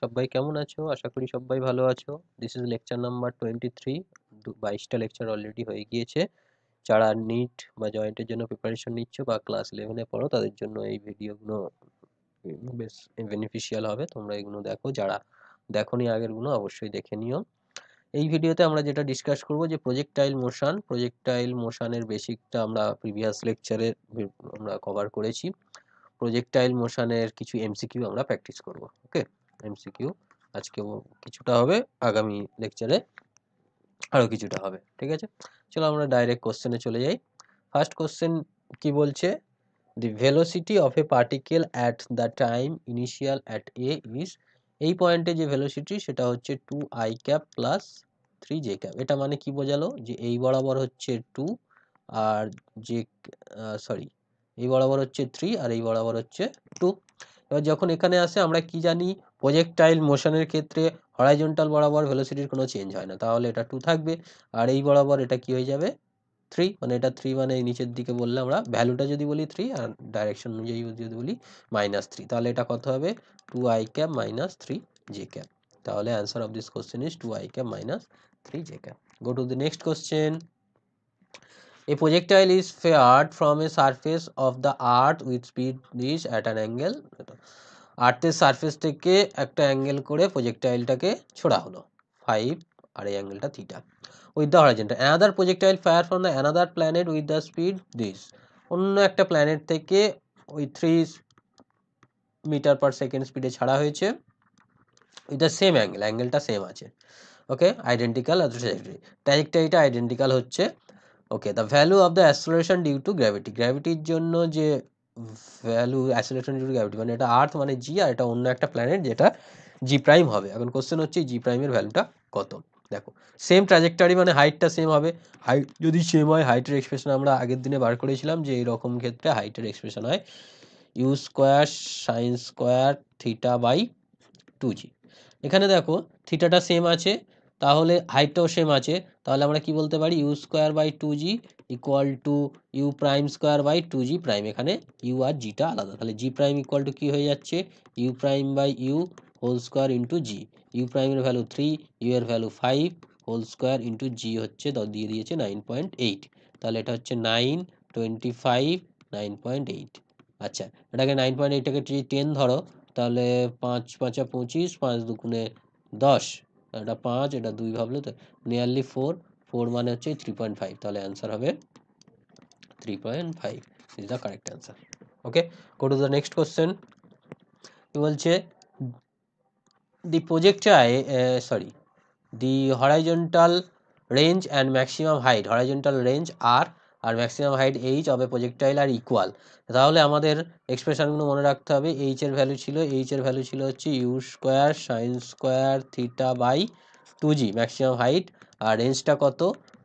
সবাই কেমন আছো আশা করি সবাই ভালো আছো this is lecture number twenty three বাইশটা লেকচার অলরেডি হয়ে গিয়েছে যারা নিট বা জয়েন্টের জন্য প্রিপারেশন নিচ্ছ বা ক্লাস ইলেভেনে পড়ো তাদের জন্য এই ভিডিওগুলো বেশ বেনিফিশিয়াল হবে তোমরা এগুলো দেখো যারা দেখো নি আগেরগুলো অবশ্যই দেখে নিও এই ভিডিওতে আমরা যেটা ডিসকাস করব যে প্রজেক্টাইল মোশন প্রজেক্টাইল মোশনের বেসিকটা আমরা প্রিভিয়াস লেকচারে আমরা কভার করেছি প্রজেক্টাইল মোশনের কিছু এমসিকিউ আমরা প্র্যাকটিস করব ওকে এমসিকিউ আজকে কিছুটা হবে আগামী লেকচারে আরও কিছুটা হবে ঠিক আছে চলো আমরা ডাইরেক্ট কোশ্চেনে চলে যাই ফার্স্ট কোশ্চেন কি বলছে the velocity of a particle at the time initial at A is এই পয়েন্টে যে ভেলোসিটি সেটা হচ্ছে two i cap plus three j cap এটা মানে কি বোঝালো যে এই বরাবর হচ্ছে টু আর যে সরি এই বরাবর হচ্ছে থ্রি আর এই বরাবর হচ্ছে টু এবার যখন এখানে আসে আমরা কি জানি প্রজেক্টাইল মোশনের ক্ষেত্রে হরাইজন্টাল বরাবর ভেলোসিটির কোনো চেঞ্জ হয় না তাহলে এটা টু থাকবে আর এই বরাবর এটা কি হয়ে যাবে থ্রি মানে এটা থ্রি মানে নিচের দিকে বললে আমরা ভ্যালুটা যদি বলি থ্রি আর ডাইরেকশন অনুযায়ী যদি বলি মাইনাস থ্রি তাহলে এটা কত হবে two i cap minus three j cap তাহলে answer of this question is two i cap minus three j cap go to the next question a projectile is fired from a surface of the earth with speed this at an angle আর্থের surface থেকে একটা angle করে প্রজেক্টাইলটাকে ছোড়া হলো five আর এই অ্যাঙ্গেলটা theta with the horizontal another projectile fire from the another planet with the speed this অন্য একটা প্ল্যানেট থেকে ওই থ্রি মিটার পার সেকেন্ড স্পিডে ছাড়া হয়েছে উইথ দ্য সেম অ্যাঙ্গেল অ্যাঙ্গেলটা সেম আছে ওকে আইডেন্টিক্যাল আর ট্র্যাজেক্টরি আইডেন্টিক্যাল হচ্ছে okay the value of the acceleration due to gravity গ্র্যাভিটির জন্য যে value acceleration due to gravity মানে এটা আর্থ মানে জি আর এটা অন্য একটা প্ল্যানেট যেটা জি প্রাইম হবে এখন কোশ্চেন হচ্ছে জি প্রাইমের ভ্যালুটা কত দেখো সেম ট্র্যাজেক্টারি মানে হাইটটা সেম হবে হাইট যদি সেম হয় হাইটের এক্সপ্রেশন আমরা আগের দিনে বার করেছিলাম যে এরকম ক্ষেত্রে হাইটের এক্সপ্রেশন হয় u square sine square theta by two g এখানে দেখো থিটাটা সেম আছে তাহলে হাইটটাও সেম আছে তাহলে আমরা কি বলতে পারি u square by two g equal to u prime square by two g prime এখানে ইউ আর জিটা আলাদা তাহলে জি প্রাইম ইকুয়াল টু কী হয়ে যাচ্ছে u prime by u whole square into g u প্রাইমের ভ্যালু থ্রি ইউ এর value five whole square into g হচ্ছে দিয়ে দিয়েছে নাইন পয়েন্ট এইট তাহলে এটা হচ্ছে nine twenty five nine point eight আচ্ছা এটাকে নাইন পয়েন্ট এইটটাকে যদি টেন ধরো তাহলে পাঁচ পাঁচা পঁচিশ পাঁচ দুগুণে দশ এটা পাঁচ এটা দুই ভাবলে তো নিয়ারলি ফোর ফোর মানে হচ্ছে থ্রি পয়েন্ট ফাইভ তাহলে অ্যান্সার হবে three point five is the correct answer okay go to the next question কি বলছে the projectile sorry the horizontal range and maximum height horizontal range R আর maximum height H of a projectile are equal তাহলে আমাদের এক্সপ্রেশনগুলো মনে রাখতে হবে H এর value ছিল এইচ এর ভ্যালু ছিল হচ্ছে u square sine square theta by two g maximum height আর রেঞ্জটা কত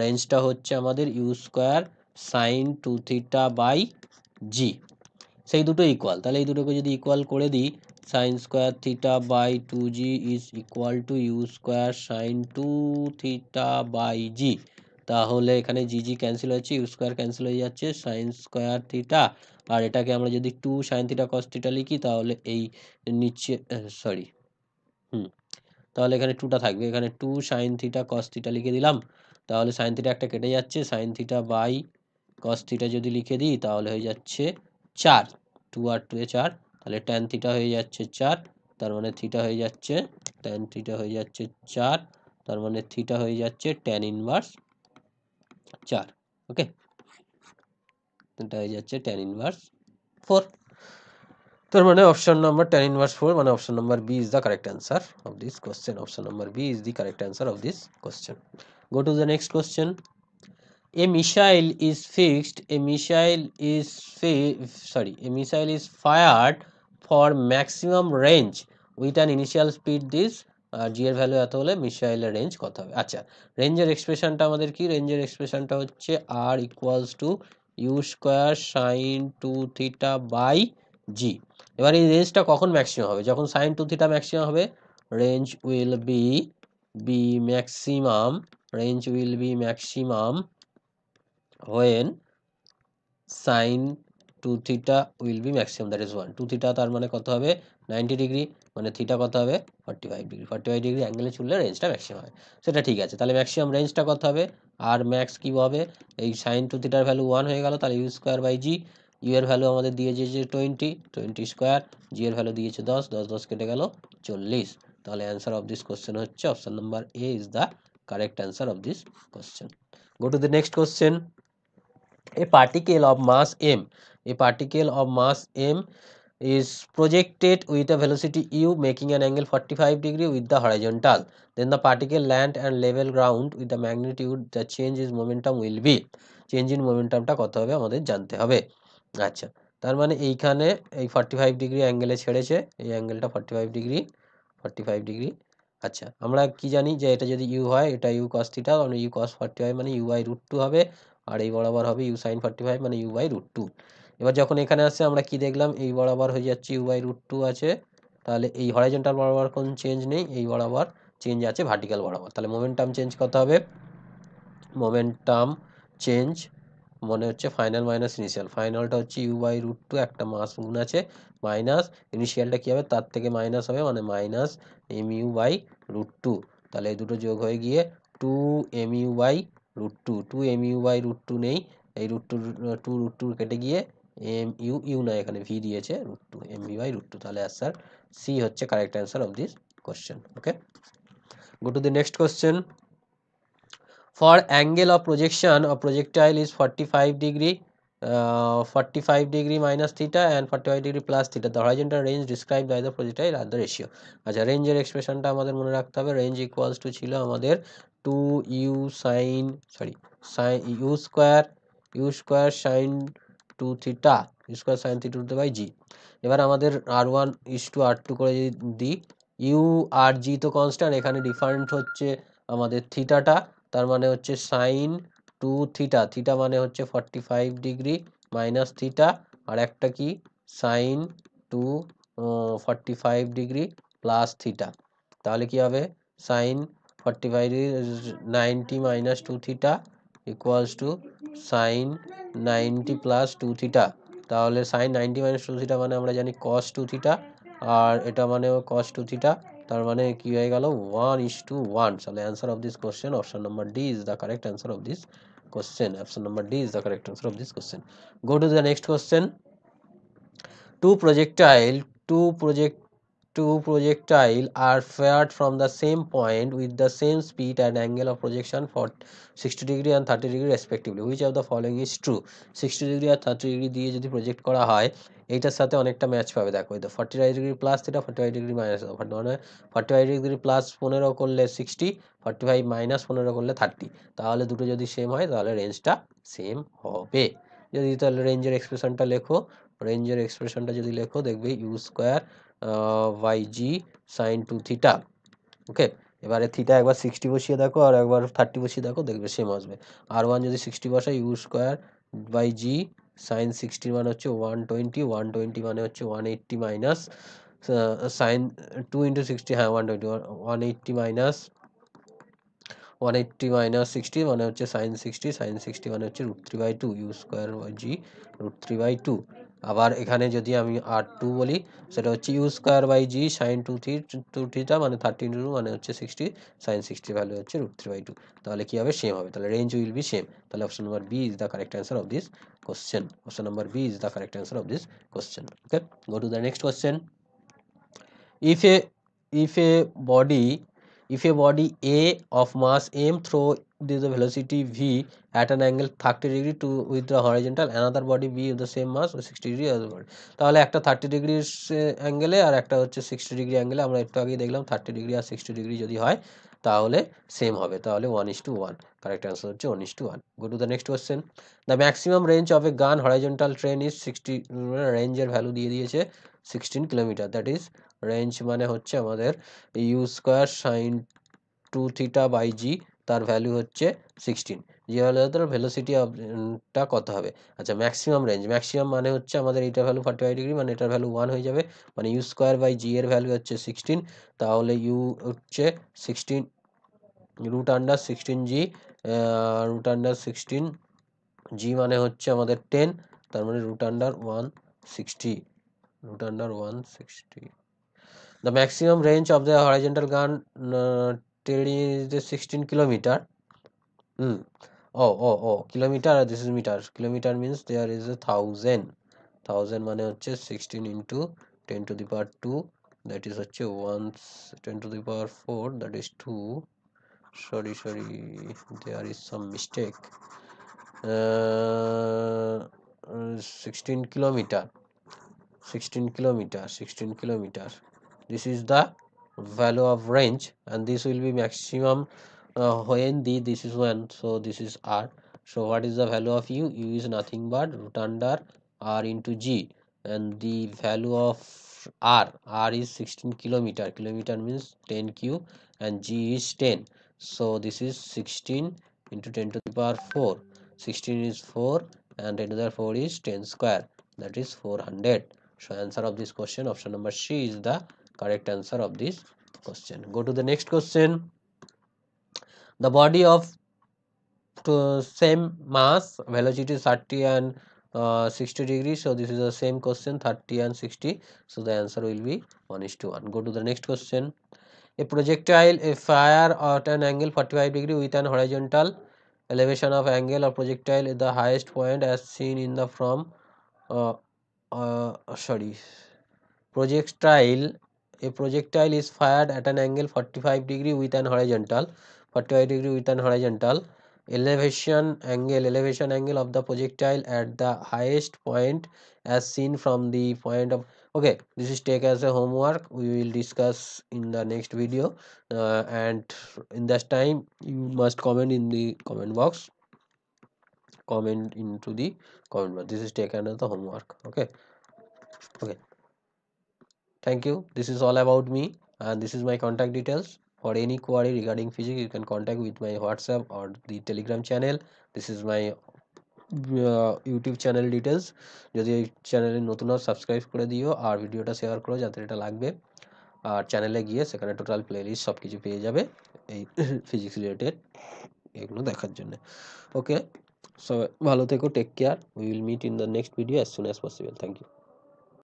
রেঞ্জটা হচ্ছে আমাদের u square sine two theta by g সেই দুটো ইকুয়াল তাহলে এই দুটোকে যদি ইকুয়াল করে দিই sine square theta by two g is equal to u square sine two theta by g তাহলে এখানে জি জি ক্যান্সেল হচ্ছে ইউ স্কোয়ার ক্যান্সেল হয়ে যাচ্ছে সাইন স্কোয়ার থিটা আর এটাকে আমরা যদি two sine theta cos theta লিখি তাহলে এই নিচে সরি হুম তাহলে এখানে টুটা থাকবে এখানে two sine theta cos theta লিখে দিলাম তাহলে সাইন থিটা একটা কেটে যাচ্ছে sine theta by cos theta যদি লিখে দিই তাহলে হয়ে যাচ্ছে চার টু আর টু এ চার তাহলে ট্যান থিটা হয়ে যাচ্ছে চার তার মানে থিটা হয়ে যাচ্ছে ট্যান থিটা হয়ে যাচ্ছে চার তার মানে থিটা হয়ে যাচ্ছে ট্যান ইনভার্স চার ওকে এটা হয়ে যাচ্ছে ট্যান ইনভার্স ফোর তার মানে option number tan inverse four মানে option number B is the correct answer of this question option number B is the correct answer of this question to the next question a a is fixed a a is ফি sorry a missile is fired for maximum range with an initial speed this আর এর value এত হলে মিসাইলের range কত হবে আচ্ছা রেঞ্জের এক্সপ্রেশনটা আমাদের কি রেঞ্জের এক্সপ্রেশনটা হচ্ছে R equals to u square sine two theta by g এবার এই রেঞ্জটা কখন ম্যাক্সিমাম হবে যখন সাইন টু থিটা ম্যাক্সিমাম হবে range will be be maximum range will be maximum when sine two theta will be maximum that is one two theta তার মানে কত হবে নাইনটি ডিগ্রি মানে থিটা কত হবে forty five degree forty five degree অ্যাঙ্গেলে চুললে রেঞ্জটা ম্যাক্সিমাম হয় সেটা ঠিক আছে তাহলে ম্যাক্সিমাম রেঞ্জটা কত হবে আর ম্যাক্স কী হবে এই সাইন টু থিটার ভ্যালু ওয়ান হয়ে গেল তাহলে u square by g u এর ভ্যালু আমাদের দিয়েছে যে টোয়েন্টি টোয়েন্টি স্কোয়ার জি এর ভ্যালু দিয়েছে দশ দশ দশ কেটে গেল চল্লিশ তাহলে অ্যান্সার অফ দিস কোশ্চেন হচ্ছে option number A is the correct answer of this question go to the next question a particle of mass m a particle of mass m is projected with the velocity u making an angle forty five degree with the horizontal then the particle land and level ground with the magnitude the change is momentum will be change in মোমেন্টামটা কত হবে আমাদের জানতে হবে আচ্ছা তার মানে এইখানে এই ফর্টি ফাইভ ডিগ্রি অ্যাঙ্গেলে ছেড়েছে এই অ্যাঙ্গেলটা forty five degree forty five degree আচ্ছা আমরা কি জানি যে এটা যদি ইউ হয় এটা ইউ কস থিটা মানে ইউ কস ফর্টি ফাইভ মানে ইউ আই রুট টু হবে আর এই বরাবর হবে ইউ সাইন ফর্টি ফাইভ মানে ইউ আই রুট টু এবার যখন এখানে আসছে আমরা কি দেখলাম এই বরাবর হয়ে যাচ্ছে ইউ আই রুট টু আছে তাহলে এই হরাইজেন্টাল বরাবর কোনো চেঞ্জ নেই এই বরাবর চেঞ্জ আছে ভার্টিক্যাল বরাবর তাহলে মোমেন্টাম চেঞ্জ কত হবে মোমেন্টাম চেঞ্জ মনে হচ্ছে ফাইনাল মাইনাস ইনিশিয়াল ফাইনালটা হচ্ছে ইউ বাই রুট টু একটা মাস গুণ আছে মাইনাস ইনিশিয়ালটা কী হবে তার থেকে মাইনাস হবে মানে minus M U by root two তাহলে এই দুটো যোগ হয়ে গিয়ে two M U by root two two M U by root two নেই এই root two two root two কেটে গিয়ে এম ইউ ইউ না এখানে ভি দিয়েছে root two M U by root two তাহলে স্যার সি হচ্ছে correct answer of this question okay go to the next question for angle of projection of projectile is 45 degree uh, 45 degree minus theta and 45 degree plus theta the horizontal range described by the projectile at the ratio আচ্ছা expression ta amader mone rakhte hobe range equals to chilo amader 2 u sin sorry sin u square u square sin 2 theta u square sin theta two by g এবার আমাদের r1 is to r2 করে যদি দিই u r g তো constant এখানে different হচ্ছে আমাদের থিটাটা তার মানে হচ্ছে সাইন টু থিটা থিটা মানে হচ্ছে forty five degree minus theta আর একটা কি sine two forty five degree plus theta তাহলে কি হবে sine forty five degree ninety minus two theta equals to sine ninety plus two theta তাহলে sine ninety minus two theta মানে আমরা জানি কস টু থিটা আর এটা মানেও কস টু থিটা তার মানে কি হয়ে গেল ওয়ান ইস টু ওয়ান তাহলে answer of this question option number D is the correct answer of this question option number D is the correct answer of this question go to the next question two projectile two project two projectile are fired from the same point with the same speed and angle of projection for 60 degree and 30 degree respectively which of the following is true 60 degree and 30 degree diye jodi project kora হয় এইটার sathe onekta match pabe dekho এই 45 degree plus theta 45 degree minus five degree minus মানে forty five degree plus পনেরো করলে sixty forty five minus পনেরো করলে thirty তাহলে দুটো যদি সেম হয় তাহলে রেঞ্জটা যদি তাহলে রেঞ্জের এক্সপ্রেশনটা লেখো রেঞ্জের এক্সপ্রেশনটা যদি লেখো দেখবে u square by g sine two theta okay এবারে থিটা একবার সিক্সটি বসিয়ে দেখো আর একবার থার্টি বসিয়ে দেখো দেখবে সেম আসবে আর ওয়ান যদি সিক্সটি বসায় u square by g sine sixty মানে হচ্ছে ওয়ান টোয়েন্টি ওয়ান টোয়েন্টি মানে হচ্ছে one eighty minus sine two into sixty হ্যাঁ one twenty one eighty minus one eighty minus sixty মানে হচ্ছে সাইন সিক্সটি সাইন সিক্সটি মানে হচ্ছে root three by two u square by g root three by two আবার এখানে যদি আমি আর টু বলি সেটা হচ্ছে u square by g sine two three two থ্রিটা মানে থার্টিন টু মানে হচ্ছে সিক্সটি সাইন সিক্সটি ভ্যালু হচ্ছে রুট থ্রি বাই টু তাহলে কী হবে সেম হবে তাহলে রেঞ্জ উইল বি সেম তাহলে option number B is the correct answer of this question option number B is the correct answer of this question okay go to the next question if a if a body If a body A of mass m throw the velocity v at an angle 30 degree to with the horizontal another body b of the same mass 60 degree as well তাহলে একটা 30 degree অ্যাঙ্গেলে আর একটা হচ্ছে 60 degree অ্যাঙ্গেলে আমরা একটু আগেই দেখলাম 30 ডিগ্রি আর 60 ডিগ্রি যদি হয় তাহলে সেম হবে তাহলে 1:1 কারেক্ট आंसर হচ্ছে 1:1 go to the next question the maximum range of a gun horizontal train is 60 রেঞ্জের ভ্যালু দিয়ে দিয়েছে 16 কিলোমিটার দ্যাট ইজ রেঞ্জ মানে হচ্ছে আমাদের u square sine two theta by g তার ভ্যালু হচ্ছে সিক্সটিন জি ভ্যালু তার ভেলোসিটিটা কত হবে আচ্ছা ম্যাক্সিমাম রেঞ্জ ম্যাক্সিমাম মানে হচ্ছে আমাদের এইটার ভ্যালু ফর্টি ফাইভ ডিগ্রি মানে এটার ভ্যালু ওয়ান হয়ে যাবে মানে ইউ স্কোয়ার বাই জি এর ভ্যালু হচ্ছে সিক্সটিন তাহলে ইউ হচ্ছে sixteen root under sixteen g root under sixteen g মানে হচ্ছে আমাদের টেন তার মানে root under one sixty root under one sixty The maximum range of the horizontal gun uh, is 16 kilometer. Hmm. Oh, oh, oh, kilometer, this is meter. Kilometer means there is a thousand. Thousand মানে 16 into 10 to the power 2 that is হচ্ছে 1 10 to the power 4 that is 2 sorry sorry there is some mistake uh, uh 16 kilometer 16 kilometer 16 kilometer this is the value of range and this will be maximum uh, when the this is 1 so this is r so what is the value of u u is nothing but root under r into g and the value of r r is 16 kilometer kilometer means 10 cube and g is 10 so this is 16 into 10 to the power 4 16 is 4 and ten to the 4 is 10 square that is 400 so answer of this question option number c is the correct answer of this question go to the next question the body of same mass velocity 30 and uh, 60 degrees so this is the same question 30 and 60 so the answer will be 1 is to 1 go to the next question a projectile a fire at an angle 45 degree with an horizontal elevation of angle of projectile is the highest point as seen in the from uh, uh, sorry projectile a projectile is fired at an angle 45 degree with an horizontal 45 degree with an horizontal elevation angle elevation angle of the projectile at the highest point as seen from the point of okay this is take as a homework we will discuss in the next video uh, and in this time you must comment in the comment box comment into the comment box this is taken as the homework okay okay thank you this is all about me and this is my contact details for any query regarding physics you can contact with my whatsapp or the telegram channel this is my YouTube channel details যদি এই চ্যানেলে নতুন subscribe করে দিও আর ভিডিওটা share করো যাদের এটা লাগবে আর চ্যানেলে গিয়ে সেখানে টোটাল প্লেলিস্ট সব কিছু পেয়ে যাবে এই ফিজিক্স রিলেটেড এগুলো দেখার জন্য ওকে সবাই ভালো থেকো take care we will meet in the next video as soon as possible thank you